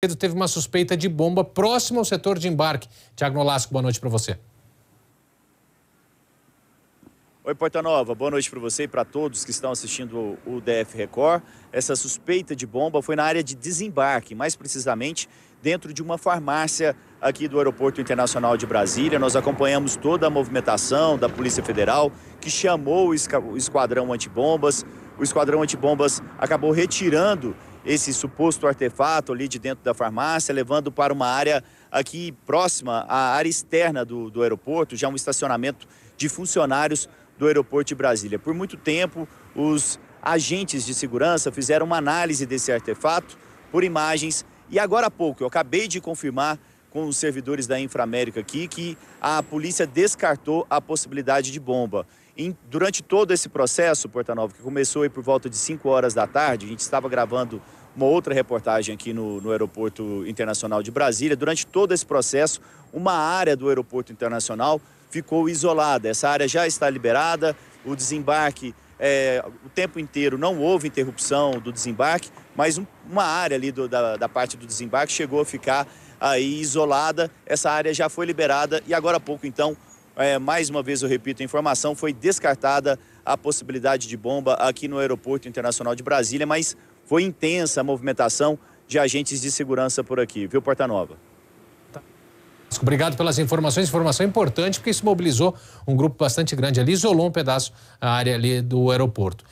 Pedro teve uma suspeita de bomba próximo ao setor de embarque. Tiago Nolasco, boa noite para você. Oi, Porta Nova, boa noite para você e para todos que estão assistindo o DF Record. Essa suspeita de bomba foi na área de desembarque, mais precisamente dentro de uma farmácia aqui do Aeroporto Internacional de Brasília. Nós acompanhamos toda a movimentação da Polícia Federal, que chamou o esquadrão antibombas. O esquadrão antibombas acabou retirando esse suposto artefato ali de dentro da farmácia, levando para uma área aqui próxima à área externa do, do aeroporto, já um estacionamento de funcionários do aeroporto de Brasília. Por muito tempo, os agentes de segurança fizeram uma análise desse artefato por imagens e agora há pouco eu acabei de confirmar com os servidores da Inframérica aqui que a polícia descartou a possibilidade de bomba. Em, durante todo esse processo, Porta Nova, que começou aí por volta de 5 horas da tarde, a gente estava gravando uma outra reportagem aqui no, no Aeroporto Internacional de Brasília. Durante todo esse processo, uma área do Aeroporto Internacional ficou isolada. Essa área já está liberada, o desembarque é, o tempo inteiro não houve interrupção do desembarque, mas um, uma área ali do, da, da, parte do desembarque chegou a ficar aí isolada. Essa área já foi liberada e agora há pouco, então, é, mais uma vez eu repito a informação, foi descartada a possibilidade de bomba aqui no Aeroporto Internacional de Brasília, mas foi intensa a movimentação de agentes de segurança por aqui, viu, Portanova? Tá. Obrigado pelas informações. Informação importante, porque isso mobilizou um grupo bastante grande ali, isolou um pedaço a área ali do aeroporto.